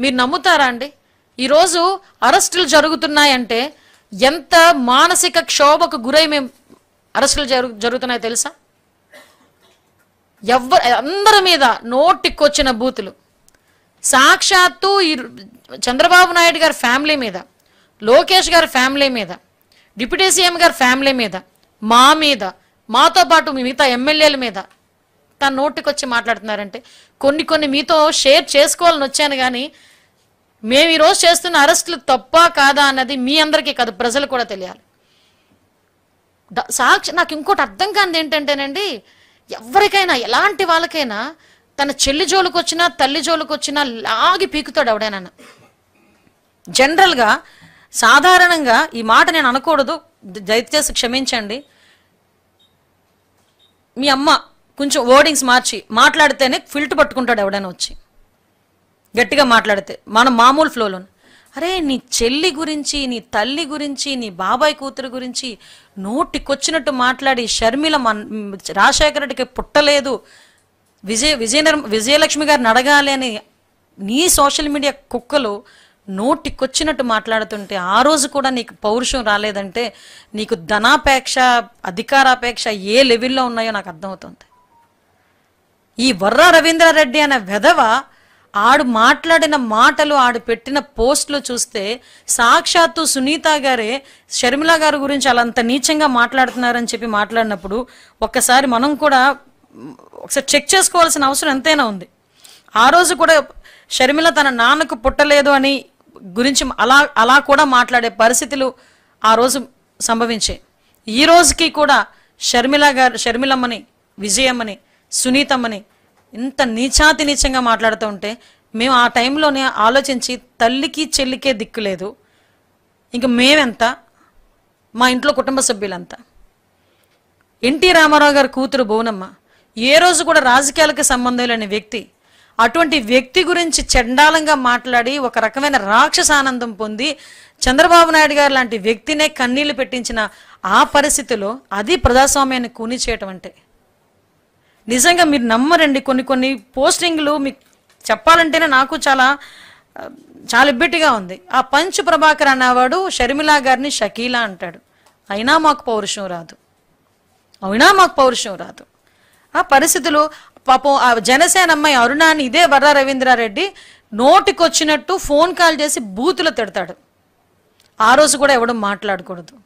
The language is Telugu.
మీరు నమ్ముతారా అండి ఈరోజు అరెస్టులు జరుగుతున్నాయంటే ఎంత మానసిక క్షోభకు గురై మేము అరెస్టులు జరుగు జరుగుతున్నాయో తెలుసా ఎవ్వరు అందరి మీద నోటికొచ్చిన బూతులు సాక్షాత్తు ఈ చంద్రబాబు నాయుడు గారి ఫ్యామిలీ మీద లోకేష్ గారి ఫ్యామిలీ మీద డిప్యూటీ సీఎం గారి ఫ్యామిలీ మీద మా మీద మాతో పాటు మిగతా ఎమ్మెల్యేల మీద తన నోటికి వచ్చి మాట్లాడుతున్నారంటే కొన్ని కొన్ని మీతో షేర్ చేసుకోవాలని వచ్చాను కానీ మేము ఈరోజు చేస్తున్న అరెస్టులు తప్ప కాదా అన్నది మీ అందరికీ కాదు ప్రజలు కూడా తెలియాలి సాక్షి నాకు ఇంకోటి అర్థం కానిది ఏంటంటేనండి ఎవరికైనా ఎలాంటి వాళ్ళకైనా తన చెల్లి జోలికి వచ్చినా తల్లి జోలికి వచ్చినా లాగి పీకుతాడు ఎవడైనా జనరల్గా సాధారణంగా ఈ మాట నేను అనకూడదు దయచేసి క్షమించండి మీ అమ్మ కొంచెం వర్డింగ్స్ మార్చి మాట్లాడితేనే ఫిల్ట్ పట్టుకుంటాడు ఎవడైనా వచ్చి గట్టిగా మాట్లాడితే మనం మామూలు ఫ్లోలో అరే నీ చెల్లి గురించి నీ తల్లి గురించి నీ బాబాయ్ కూతురు గురించి నోటికొచ్చినట్టు మాట్లాడి షర్మిల మన్ రాజశేఖర రెడ్డికి పుట్టలేదు విజయ విజయనర్ విజయలక్ష్మి గారిని అడగాలి అని నీ సోషల్ మీడియా కుక్కలు నోటికొచ్చినట్టు మాట్లాడుతుంటే ఆ రోజు కూడా నీకు పౌరుషం రాలేదంటే నీకు ధనాపేక్ష అధికారాపేక్ష ఏ లెవెల్లో ఉన్నాయో నాకు అర్థమవుతుంది ఈ రవీంద్ర రవీంద్రారెడ్డి అనే వెధవ ఆడు మాట్లాడిన మాటలు ఆడు పెట్టిన పోస్టులు చూస్తే సాక్షాత్తు సునీత గారే షర్మిల గారి గురించి అలా అంత నీచంగా మాట్లాడుతున్నారని చెప్పి మాట్లాడినప్పుడు ఒక్కసారి మనం కూడా ఒకసారి చెక్ చేసుకోవాల్సిన అవసరం ఎంతైనా ఉంది ఆ రోజు కూడా షర్మిల తన నాన్నకు పుట్టలేదు అని గురించి అలా అలా కూడా మాట్లాడే పరిస్థితులు ఆ రోజు సంభవించాయి ఈ రోజుకి కూడా షర్మిల గారు షర్మిలమ్మని విజయమ్మని సునీతమ్మని ఇంత నీచాతి నీచంగా మాట్లాడుతూ ఉంటే మేము ఆ టైంలోనే ఆలోచించి తల్లికి చెల్లికే దిక్కు లేదు ఇంక మేమెంత మా ఇంట్లో కుటుంబ సభ్యులంతా ఎన్టీ రామారావు గారి కూతురు భువనమ్మ ఏ రోజు కూడా రాజకీయాలకు సంబంధం లేని వ్యక్తి అటువంటి వ్యక్తి గురించి చండాలంగా మాట్లాడి ఒక రకమైన రాక్షస ఆనందం పొంది చంద్రబాబు నాయుడు గారు లాంటి వ్యక్తినే కన్నీళ్లు పెట్టించిన ఆ పరిస్థితిలో అది ప్రజాస్వామ్యాన్ని కూని చేయటం అంటే నిజంగా మీరు నమ్మరండి కొన్ని కొన్ని పోస్టింగ్లు మీకు చెప్పాలంటేనే నాకు చాలా చాలా ఇబ్బటిగా ఉంది ఆ పంచ్ ప్రభాకర్ అన్నవాడు షర్మిలా గారిని షకీలా అంటాడు అయినా మాకు పౌరుషం రాదు అయినా మాకు పౌరుషం రాదు ఆ పరిస్థితులు పాపం ఆ జనసేన అమ్మాయి అరుణాని ఇదే వర్ర రవీంద్రారెడ్డి నోటికొచ్చినట్టు ఫోన్ కాల్ చేసి బూతులు తిడతాడు ఆ రోజు కూడా ఎవడం మాట్లాడకూడదు